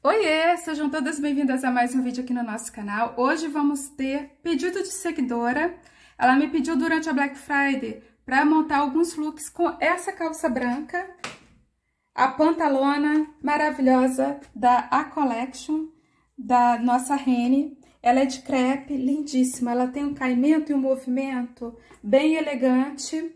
Oiê, sejam todas bem-vindas a mais um vídeo aqui no nosso canal. Hoje vamos ter pedido de seguidora. Ela me pediu durante a Black Friday para montar alguns looks com essa calça branca, a pantalona maravilhosa da A Collection, da nossa Rene. Ela é de crepe, lindíssima. Ela tem um caimento e um movimento bem elegante.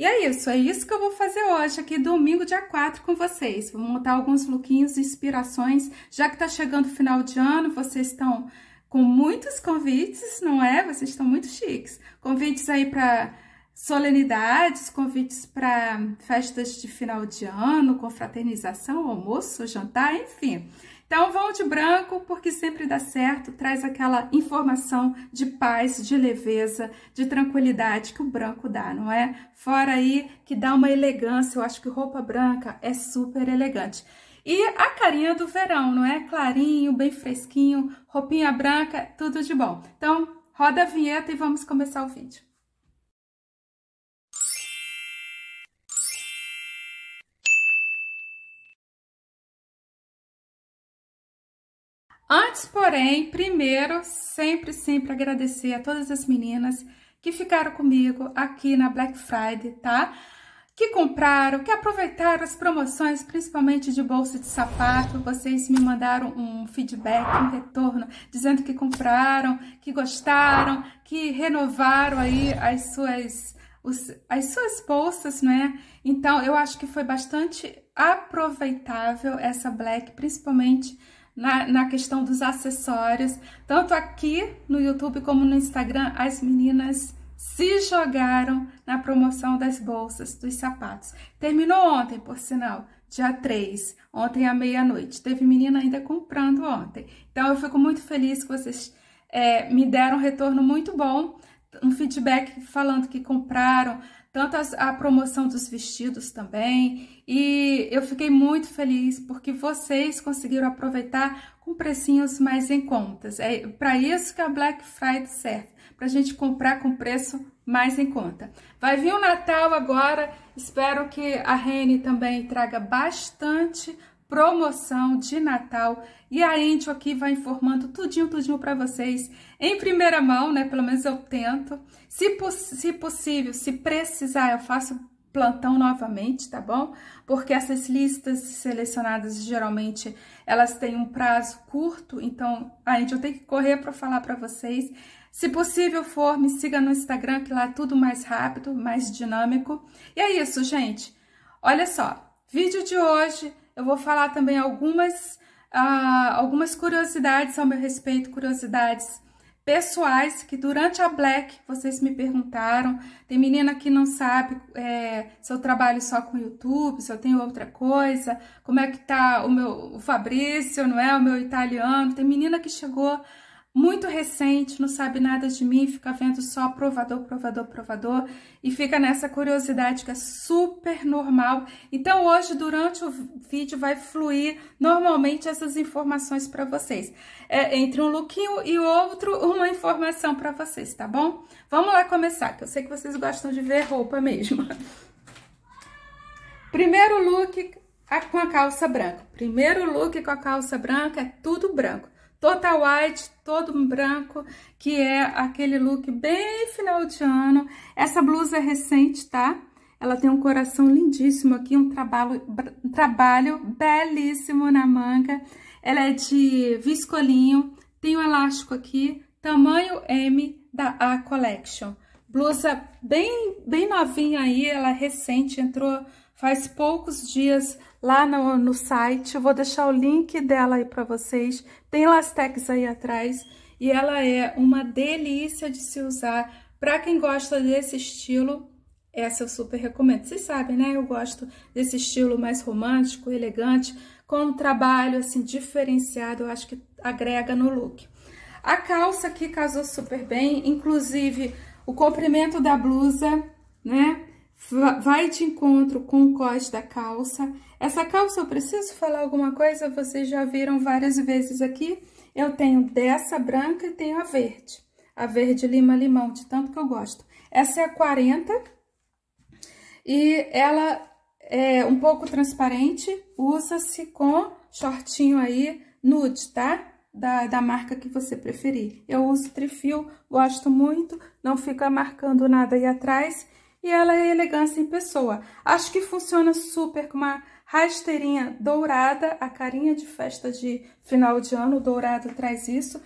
E é isso, é isso que eu vou fazer hoje aqui, domingo, dia 4, com vocês. Vou montar alguns lookinhos, inspirações, já que tá chegando o final de ano, vocês estão com muitos convites, não é? Vocês estão muito chiques. Convites aí para solenidades, convites para festas de final de ano, confraternização, almoço, jantar, enfim. Então, volte branco, porque sempre dá certo, traz aquela informação de paz, de leveza, de tranquilidade que o branco dá, não é? Fora aí que dá uma elegância, eu acho que roupa branca é super elegante. E a carinha do verão, não é? Clarinho, bem fresquinho, roupinha branca, tudo de bom. Então, roda a vinheta e vamos começar o vídeo. Antes, porém, primeiro, sempre, sempre agradecer a todas as meninas que ficaram comigo aqui na Black Friday, tá? Que compraram, que aproveitaram as promoções, principalmente de bolsa de sapato. Vocês me mandaram um feedback, um retorno, dizendo que compraram, que gostaram, que renovaram aí as suas, os, as suas bolsas, né? Então, eu acho que foi bastante aproveitável essa Black, principalmente na, na questão dos acessórios. Tanto aqui no YouTube como no Instagram, as meninas se jogaram na promoção das bolsas, dos sapatos. Terminou ontem, por sinal, dia 3, ontem à meia-noite. Teve menina ainda comprando ontem. Então, eu fico muito feliz que vocês é, me deram um retorno muito bom, um feedback falando que compraram, tanto as, a promoção dos vestidos também. E eu fiquei muito feliz porque vocês conseguiram aproveitar com precinhos mais em contas. É para isso que a Black Friday serve, para a gente comprar com preço mais em conta. Vai vir o Natal agora, espero que a Rene também traga bastante promoção de Natal e a Entel aqui vai informando tudinho, tudinho para vocês em primeira mão, né? Pelo menos eu tento. Se, poss se possível, se precisar, eu faço plantão novamente, tá bom? Porque essas listas selecionadas geralmente elas têm um prazo curto, então a gente tem que correr para falar para vocês. Se possível for, me siga no Instagram, que lá é tudo mais rápido, mais dinâmico. E é isso, gente. Olha só, vídeo de hoje eu vou falar também algumas, ah, algumas curiosidades ao meu respeito, curiosidades pessoais que durante a Black vocês me perguntaram. Tem menina que não sabe é, se eu trabalho só com YouTube, se eu tenho outra coisa, como é que tá o meu o Fabrício, não é? O meu italiano. Tem menina que chegou muito recente, não sabe nada de mim, fica vendo só provador, provador, provador e fica nessa curiosidade que é super normal. Então hoje durante o vídeo vai fluir normalmente essas informações para vocês. É, entre um lookinho e outro, uma informação para vocês, tá bom? Vamos lá começar, que eu sei que vocês gostam de ver roupa mesmo. Primeiro look com a calça branca. Primeiro look com a calça branca é tudo branco. Total white, todo branco, que é aquele look bem final de ano. Essa blusa é recente, tá? Ela tem um coração lindíssimo aqui, um trabalho, um trabalho belíssimo na manga. Ela é de viscolinho, tem um elástico aqui, tamanho M da A Collection. Blusa bem, bem novinha aí, ela é recente, entrou faz poucos dias lá no, no site. Eu vou deixar o link dela aí para vocês. Tem Lastex aí atrás. E ela é uma delícia de se usar. Para quem gosta desse estilo, essa eu super recomendo. Vocês sabem, né? Eu gosto desse estilo mais romântico, elegante, com um trabalho assim diferenciado, eu acho que agrega no look. A calça aqui casou super bem, inclusive o comprimento da blusa, né? vai de encontro com o cos da calça. Essa calça eu preciso falar alguma coisa, vocês já viram várias vezes aqui. Eu tenho dessa branca e tenho a verde. A verde lima limão, de tanto que eu gosto. Essa é a 40 e ela é um pouco transparente, usa-se com shortinho aí nude, tá? Da, da marca que você preferir. Eu uso trifio, gosto muito, não fica marcando nada aí atrás e ela é elegância em pessoa. Acho que funciona super com uma rasteirinha dourada, a carinha de festa de final de ano, dourado traz isso.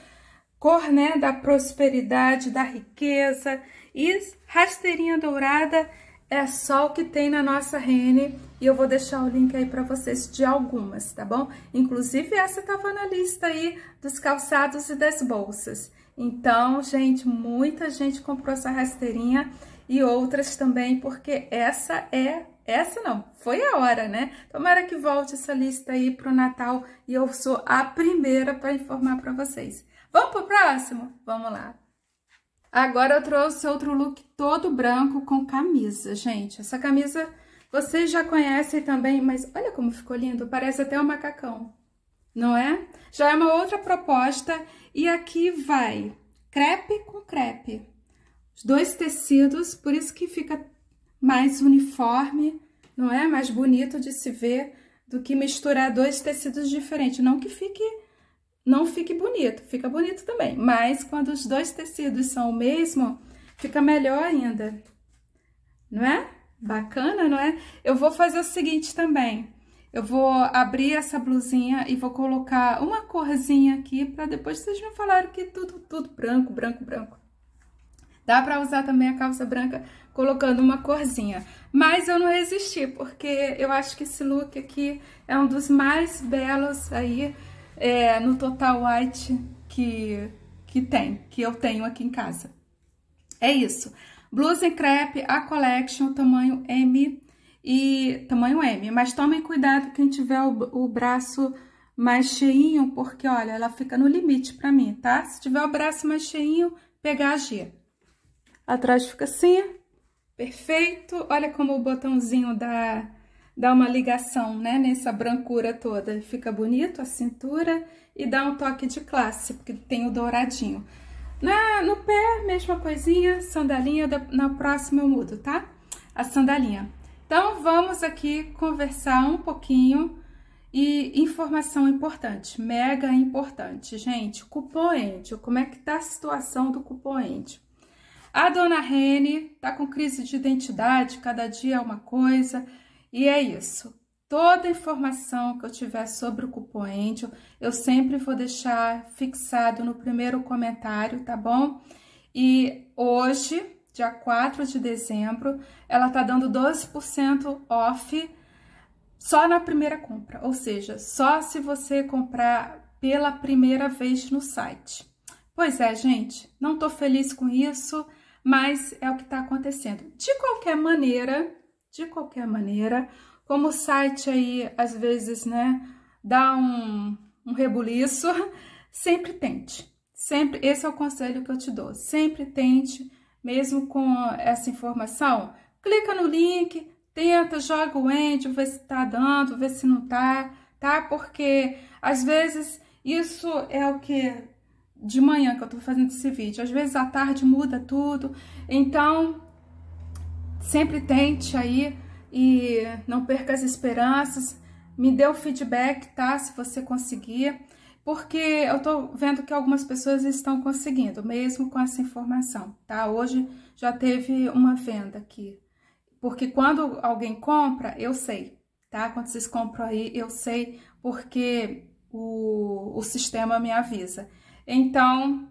Cor, né, da prosperidade, da riqueza e rasteirinha dourada é só o que tem na nossa Rene e eu vou deixar o link aí para vocês de algumas, tá bom? Inclusive essa estava na lista aí dos calçados e das bolsas. Então, gente, muita gente comprou essa rasteirinha e outras também, porque essa é essa não, foi a hora, né? Tomara que volte essa lista aí para o Natal e eu sou a primeira para informar para vocês. Vamos pro próximo? Vamos lá. Agora eu trouxe outro look todo branco com camisa, gente. Essa camisa vocês já conhecem também, mas olha como ficou lindo, parece até um macacão, não é? Já é uma outra proposta e aqui vai crepe com crepe os dois tecidos, por isso que fica mais uniforme, não é? Mais bonito de se ver do que misturar dois tecidos diferentes. Não que fique, não fique bonito, fica bonito também. Mas quando os dois tecidos são o mesmo, fica melhor ainda, não é? Bacana, não é? Eu vou fazer o seguinte também. Eu vou abrir essa blusinha e vou colocar uma corzinha aqui para depois vocês me falarem que é tudo, tudo branco, branco, branco. Dá para usar também a calça branca colocando uma corzinha. Mas eu não resisti, porque eu acho que esse look aqui é um dos mais belos aí é, no total white que, que tem, que eu tenho aqui em casa. É isso. Blues and crepe, a collection, tamanho M e tamanho M. Mas tomem cuidado quem tiver o, o braço mais cheinho, porque olha, ela fica no limite pra mim, tá? Se tiver o braço mais cheinho, pegar a G atrás fica assim, perfeito. Olha como o botãozinho dá, dá uma ligação, né, nessa brancura toda. Fica bonito a cintura e dá um toque de classe, porque tem o douradinho. Na, no pé, mesma coisinha, sandalinha, da, na próxima eu mudo, tá? A sandalinha. Então, vamos aqui conversar um pouquinho e informação importante, mega importante, gente, cupom ente, como é que tá a situação do cupom ente? A dona Rene tá com crise de identidade, cada dia é uma coisa, e é isso. Toda informação que eu tiver sobre o Cupom Angel, eu sempre vou deixar fixado no primeiro comentário, tá bom? E hoje, dia 4 de dezembro, ela tá dando 12% off só na primeira compra, ou seja, só se você comprar pela primeira vez no site. Pois é, gente, não tô feliz com isso mas é o que está acontecendo. De qualquer maneira, de qualquer maneira, como o site aí às vezes, né, dá um, um rebuliço, sempre tente. Sempre, esse é o conselho que eu te dou. Sempre tente, mesmo com essa informação, clica no link, tenta, joga o end, vê se tá dando, vê se não tá, tá? Porque às vezes isso é o que de manhã que eu tô fazendo esse vídeo. Às vezes à tarde muda tudo. Então, sempre tente aí e não perca as esperanças. Me dê o feedback, tá? Se você conseguir. Porque eu tô vendo que algumas pessoas estão conseguindo, mesmo com essa informação, tá? Hoje já teve uma venda aqui. Porque quando alguém compra, eu sei, tá? Quando vocês compram aí, eu sei, porque o, o sistema me avisa. Então,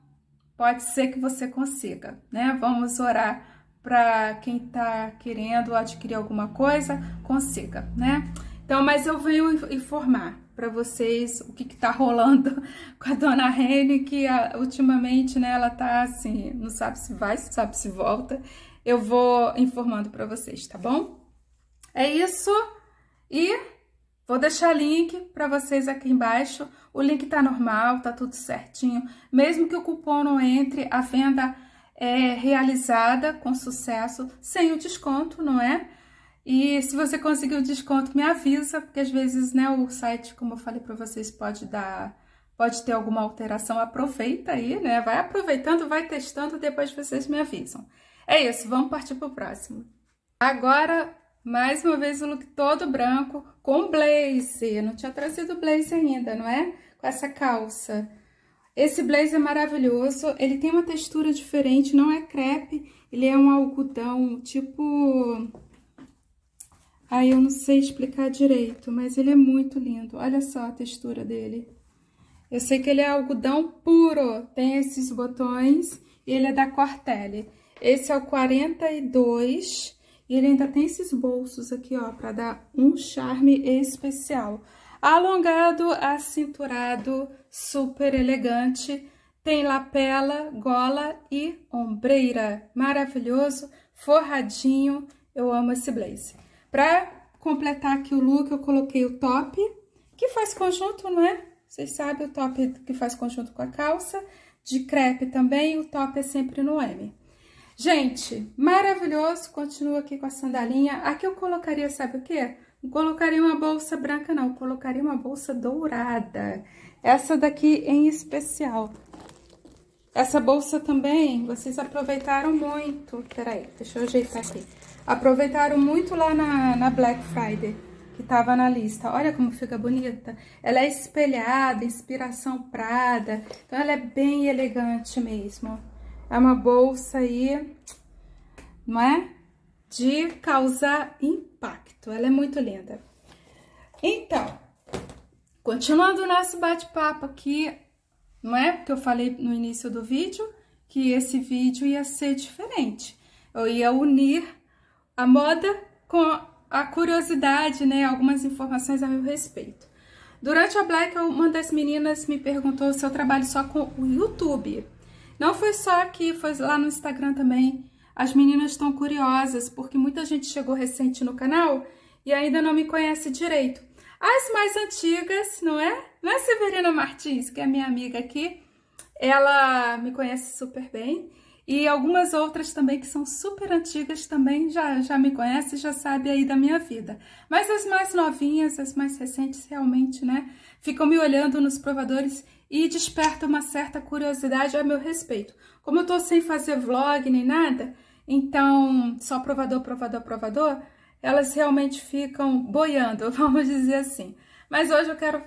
pode ser que você consiga, né? Vamos orar para quem está querendo adquirir alguma coisa, consiga, né? Então, mas eu venho informar para vocês o que está rolando com a dona Rene, que a, ultimamente, né, ela tá assim, não sabe se vai, sabe se volta. Eu vou informando para vocês, tá bom? É isso. E Vou deixar link para vocês aqui embaixo. O link tá normal, tá tudo certinho. Mesmo que o cupom não entre, a venda é realizada com sucesso, sem o desconto, não é? E se você conseguir o desconto, me avisa, porque às vezes, né, o site, como eu falei para vocês, pode dar, pode ter alguma alteração. Aproveita aí, né? Vai aproveitando, vai testando, depois vocês me avisam. É isso, vamos partir pro próximo. Agora mais uma vez o look todo branco com blazer. Não tinha trazido blazer ainda, não é? Com essa calça. Esse blazer é maravilhoso. Ele tem uma textura diferente, não é crepe. Ele é um algodão tipo... Aí eu não sei explicar direito, mas ele é muito lindo. Olha só a textura dele. Eu sei que ele é algodão puro. Tem esses botões e ele é da Cortelli. Esse é o 42 ele ainda tem esses bolsos aqui, ó, para dar um charme especial. Alongado, acinturado, super elegante. Tem lapela, gola e ombreira. Maravilhoso, forradinho. Eu amo esse blazer. Para completar aqui o look, eu coloquei o top, que faz conjunto, não é? Vocês sabem o top que faz conjunto com a calça. De crepe também, o top é sempre no M. Gente, maravilhoso, continuo aqui com a sandalinha. Aqui eu colocaria, sabe o quê? Não colocaria uma bolsa branca, não. Colocaria uma bolsa dourada. Essa daqui em especial. Essa bolsa também, vocês aproveitaram muito. Peraí, deixa eu ajeitar aqui. Aproveitaram muito lá na, na Black Friday, que tava na lista. Olha como fica bonita. Ela é espelhada, inspiração prada. Então, ela é bem elegante mesmo, é uma bolsa aí, não é? De causar impacto. Ela é muito linda. Então, continuando o nosso bate-papo aqui, não é? Porque eu falei no início do vídeo que esse vídeo ia ser diferente. Eu ia unir a moda com a curiosidade, né? Algumas informações a meu respeito. Durante a Black, uma das meninas me perguntou se eu trabalho só com o YouTube. Não foi só aqui, foi lá no Instagram também. As meninas estão curiosas, porque muita gente chegou recente no canal e ainda não me conhece direito. As mais antigas, não é? Não é Severina Martins, que é minha amiga aqui? Ela me conhece super bem. E algumas outras também que são super antigas também já, já me conhecem, já sabe aí da minha vida. Mas as mais novinhas, as mais recentes realmente, né? Ficam me olhando nos provadores e desperta uma certa curiosidade a meu respeito. Como eu tô sem fazer vlog nem nada, então só provador, provador, provador, elas realmente ficam boiando, vamos dizer assim. Mas hoje eu quero,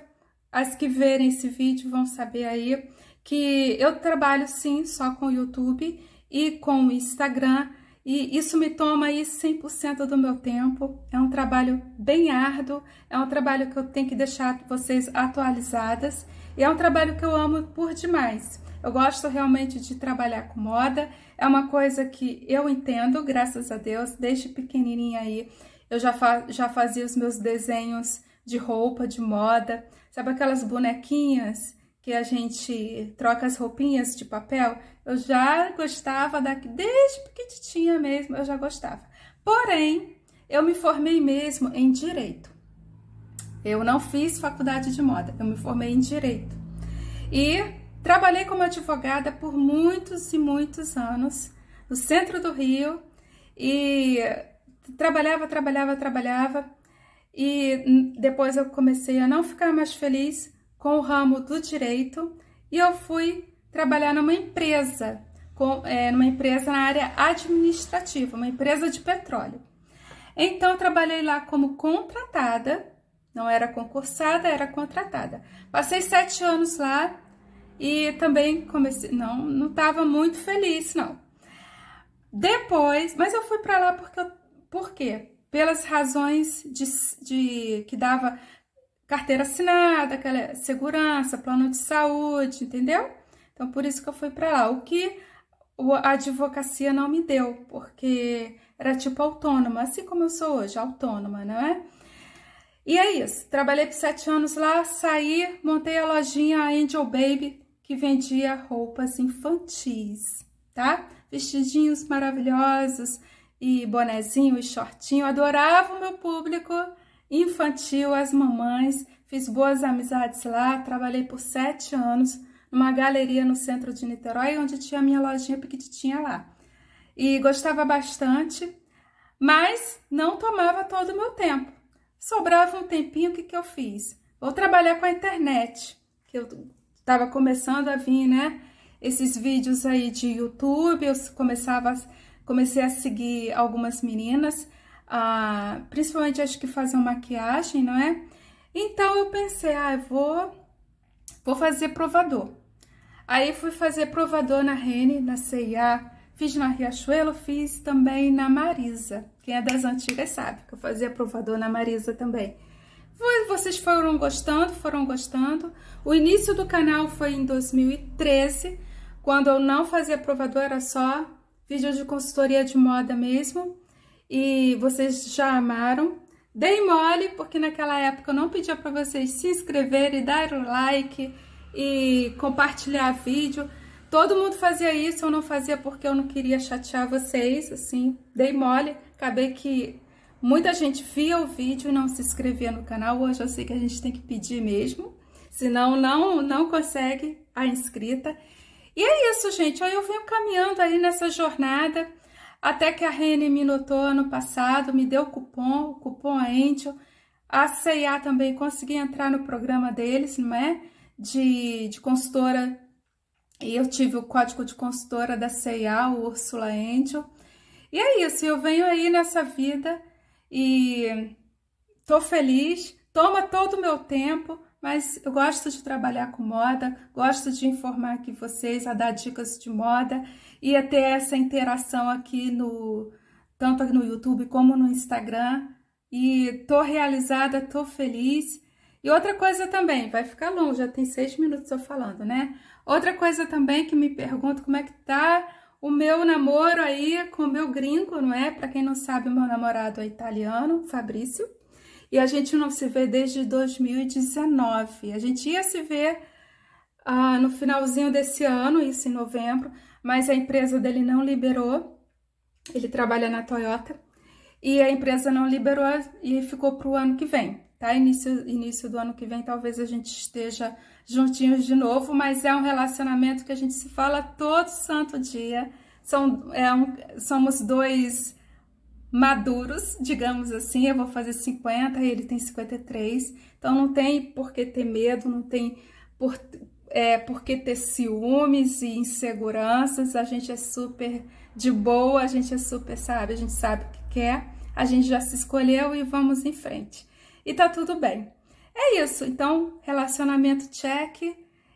as que verem esse vídeo vão saber aí que eu trabalho sim só com o YouTube e com o Instagram, e isso me toma aí 100% do meu tempo. É um trabalho bem árduo, é um trabalho que eu tenho que deixar vocês atualizadas. E é um trabalho que eu amo por demais. Eu gosto realmente de trabalhar com moda, é uma coisa que eu entendo, graças a Deus, desde pequenininha aí eu já, fa já fazia os meus desenhos de roupa, de moda, sabe aquelas bonequinhas que a gente troca as roupinhas de papel? Eu já gostava daqui, desde pequitinha mesmo, eu já gostava. Porém, eu me formei mesmo em direito. Eu não fiz faculdade de moda, eu me formei em direito. E trabalhei como advogada por muitos e muitos anos no centro do Rio e trabalhava, trabalhava, trabalhava. E depois eu comecei a não ficar mais feliz com o ramo do direito e eu fui trabalhar numa empresa, com, é, numa empresa na área administrativa, uma empresa de petróleo. Então, trabalhei lá como contratada não era concursada, era contratada. Passei sete anos lá e também comecei, não, não estava muito feliz, não. Depois, mas eu fui para lá porque, por quê? Pelas razões de, de que dava carteira assinada, aquela segurança, plano de saúde, entendeu? Então por isso que eu fui para lá. O que a advocacia não me deu, porque era tipo autônoma, assim como eu sou hoje, autônoma, não é? E é isso. Trabalhei por sete anos lá, saí, montei a lojinha Angel Baby, que vendia roupas infantis, tá? Vestidinhos maravilhosos e bonezinho e shortinho. Adorava o meu público infantil, as mamães. Fiz boas amizades lá, trabalhei por sete anos numa galeria no centro de Niterói, onde tinha a minha lojinha pequititinha lá. E gostava bastante, mas não tomava todo o meu tempo. Sobrava um tempinho, o que, que eu fiz? Vou trabalhar com a internet, que eu estava começando a vir, né? Esses vídeos aí de YouTube, eu começava, comecei a seguir algumas meninas, ah, principalmente acho que faziam maquiagem, não é? Então eu pensei, ah, eu vou, vou fazer provador. Aí fui fazer provador na Rene, na CIA, Fiz na Riachuelo, fiz também na Marisa. Quem é das antigas sabe que eu fazia provador na Marisa também. Vocês foram gostando, foram gostando. O início do canal foi em 2013, quando eu não fazia provador, era só vídeo de consultoria de moda mesmo. E vocês já amaram. Dei mole, porque naquela época eu não pedia para vocês se inscreverem, dar o like e compartilhar vídeo. Todo mundo fazia isso, eu não fazia porque eu não queria chatear vocês, assim, dei mole, acabei que muita gente via o vídeo e não se inscrevia no canal. Hoje eu sei que a gente tem que pedir mesmo, senão não não consegue a inscrita. E é isso, gente. Aí eu venho caminhando aí nessa jornada até que a Rene me notou ano passado, me deu cupom, o cupom é Angel. A CA também consegui entrar no programa deles, não é? De, de consultora e eu tive o código de consultora da CEA o Ursula Angel. E é isso, eu venho aí nessa vida e tô feliz, toma todo o meu tempo, mas eu gosto de trabalhar com moda, gosto de informar aqui vocês, a dar dicas de moda e a ter essa interação aqui no tanto aqui no YouTube como no Instagram. E tô realizada, tô feliz. E outra coisa também, vai ficar longo, já tem seis minutos eu falando, né? Outra coisa também que me pergunto como é que tá o meu namoro aí com o meu gringo, não é? Para quem não sabe, o meu namorado é italiano, Fabrício. E a gente não se vê desde 2019. A gente ia se ver ah, no finalzinho desse ano, isso em novembro, mas a empresa dele não liberou. Ele trabalha na Toyota e a empresa não liberou e ficou para o ano que vem tá? Início, início do ano que vem, talvez a gente esteja juntinhos de novo, mas é um relacionamento que a gente se fala todo santo dia. São, é um, somos dois maduros, digamos assim. Eu vou fazer 50 ele tem 53. Então não tem por que ter medo, não tem por, é, por que ter ciúmes e inseguranças. A gente é super de boa, a gente é super, sabe? A gente sabe o que quer, a gente já se escolheu e vamos em frente e tá tudo bem. É isso, então relacionamento check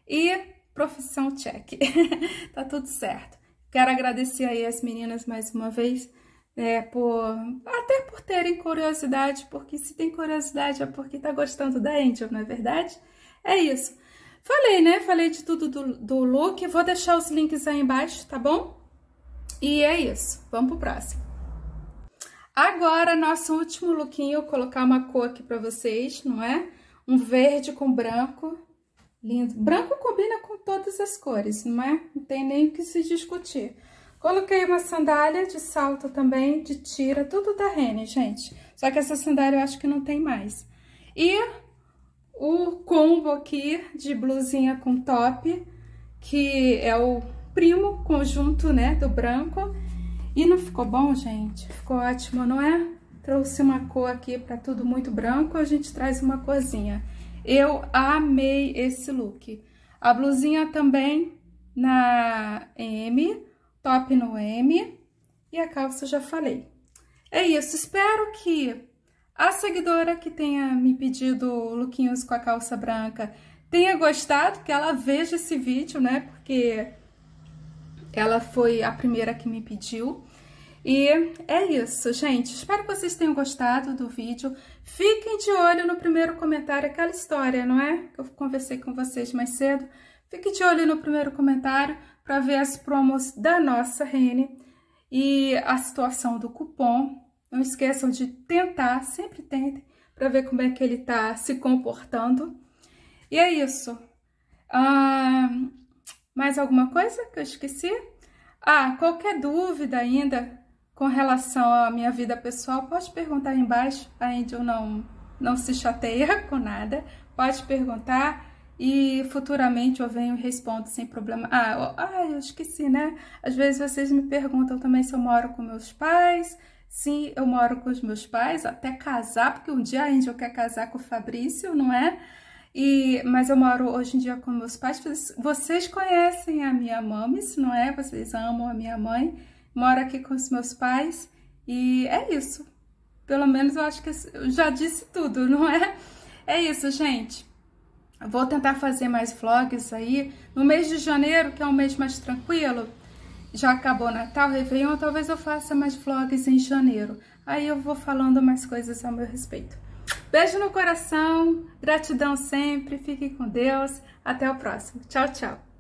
e profissão check. tá tudo certo. Quero agradecer aí as meninas mais uma vez, é, por até por terem curiosidade, porque se tem curiosidade é porque tá gostando da Angel, não é verdade? É isso. Falei, né? Falei de tudo do, do look. Vou deixar os links aí embaixo, tá bom? E é isso. Vamos pro próximo. Agora, nosso último lookinho, vou colocar uma cor aqui pra vocês, não é? Um verde com branco, lindo. Branco combina com todas as cores, não é? Não tem nem o que se discutir. Coloquei uma sandália de salto também, de tira, tudo da Rene, gente. Só que essa sandália eu acho que não tem mais. E o combo aqui de blusinha com top, que é o primo conjunto, né, do branco. E não ficou bom, gente? Ficou ótimo, não é? Trouxe uma cor aqui para tudo muito branco, a gente traz uma corzinha. Eu amei esse look. A blusinha também na M, top no M e a calça já falei. É isso, espero que a seguidora que tenha me pedido lookinhos com a calça branca tenha gostado, que ela veja esse vídeo, né? Porque ela foi a primeira que me pediu. E é isso, gente. Espero que vocês tenham gostado do vídeo. Fiquem de olho no primeiro comentário, aquela história, não é? Que eu conversei com vocês mais cedo. Fique de olho no primeiro comentário para ver as promos da nossa Rene e a situação do cupom. Não esqueçam de tentar, sempre tentem, para ver como é que ele está se comportando. E é isso. Ah, mais alguma coisa que eu esqueci? Ah, qualquer dúvida ainda com relação à minha vida pessoal, pode perguntar aí embaixo. A Índio não, não se chateia com nada. Pode perguntar e futuramente eu venho e respondo sem problema. Ah, eu, ah, eu esqueci, né? Às vezes vocês me perguntam também se eu moro com meus pais. Sim, eu moro com os meus pais, até casar, porque um dia a Índio quer casar com o Fabrício, não é? E, mas eu moro hoje em dia com meus pais. Vocês, vocês conhecem a minha mãe, não é? Vocês amam a minha mãe. Moro aqui com os meus pais e é isso. Pelo menos eu acho que eu já disse tudo, não é? É isso, gente. Vou tentar fazer mais vlogs aí. No mês de janeiro, que é um mês mais tranquilo, já acabou Natal, Réveillon, talvez eu faça mais vlogs em janeiro. Aí eu vou falando mais coisas a meu respeito. Beijo no coração, gratidão sempre, fiquem com Deus. Até o próximo. Tchau, tchau.